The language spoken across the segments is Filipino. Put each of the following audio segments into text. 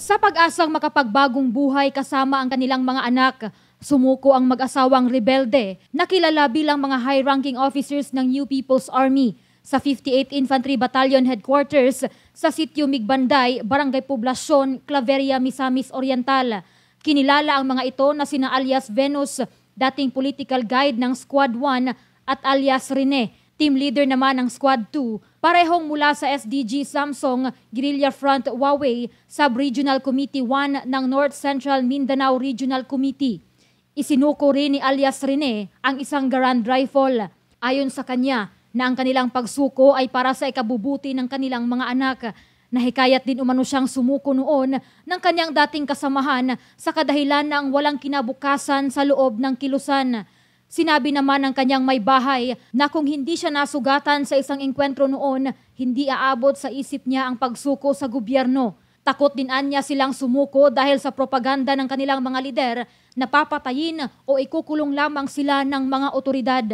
Sa pag-asang makapagbagong buhay kasama ang kanilang mga anak, sumuko ang mag-asawang rebelde na kilala bilang mga high-ranking officers ng New People's Army sa 58th Infantry Battalion Headquarters sa Sitio Migbanday, Barangay Poblasyon, Claveria, Misamis Oriental. Kinilala ang mga ito na sina alias Venus, dating political guide ng Squad 1 at alias Rene, Team leader naman ng Squad 2, parehong mula sa SDG Samsung Guerrilla Front Huawei Sub-Regional Committee 1 ng North Central Mindanao Regional Committee. Isinuko rin ni alias Rene ang isang Garand rifle. Ayon sa kanya na ang kanilang pagsuko ay para sa ikabubuti ng kanilang mga anak. Nahikayat din umano siyang sumuko noon ng kanyang dating kasamahan sa kadahilan ng walang kinabukasan sa loob ng kilusan. Sinabi naman ng kanyang may bahay na kung hindi siya nasugatan sa isang engkwentro noon, hindi aabot sa isip niya ang pagsuko sa gobyerno. Takot din anya silang sumuko dahil sa propaganda ng kanilang mga lider na papatayin o ikukulong lamang sila ng mga otoridad.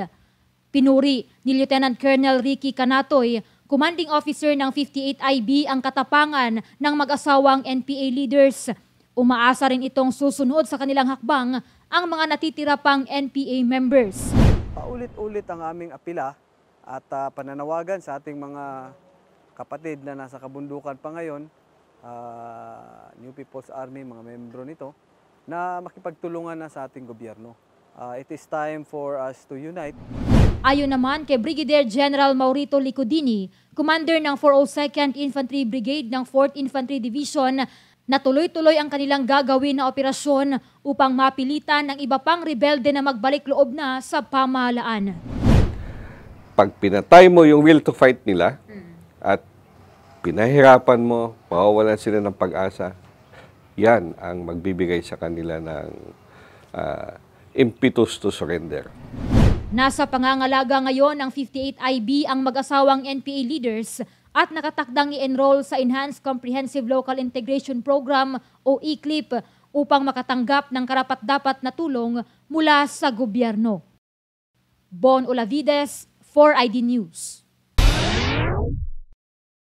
Pinuri ni Lieutenant Colonel Ricky Kanatoy, commanding officer ng 58IB ang katapangan ng mag-asawang NPA leaders Umaasa rin itong susunod sa kanilang hakbang ang mga natitira pang NPA members. Paulit-ulit ang aming apila at uh, pananawagan sa ating mga kapatid na nasa kabundukan pa ngayon, uh, New People's Army, mga membro nito, na makipagtulungan na sa ating gobyerno. Uh, it is time for us to unite. Ayon naman kay Brigadier General Maurito Licudini, commander ng 402nd Infantry Brigade ng 4th Infantry Division, na tuloy-tuloy ang kanilang gagawin na operasyon upang mapilitan ang iba pang rebelde na magbalik loob na sa pamahalaan. Pag pinatay mo yung will to fight nila at pinahirapan mo, mawawalan sila ng pag-asa, yan ang magbibigay sa kanila ng uh, impetus to surrender. Nasa pangangalaga ngayon ang 58IB ang mag-asawang NPA leaders at nakatakdang i-enroll sa Enhanced Comprehensive Local Integration Program o ECLIP upang makatanggap ng karapat-dapat na tulong mula sa gobyerno. Bon Olavides, 4ID News.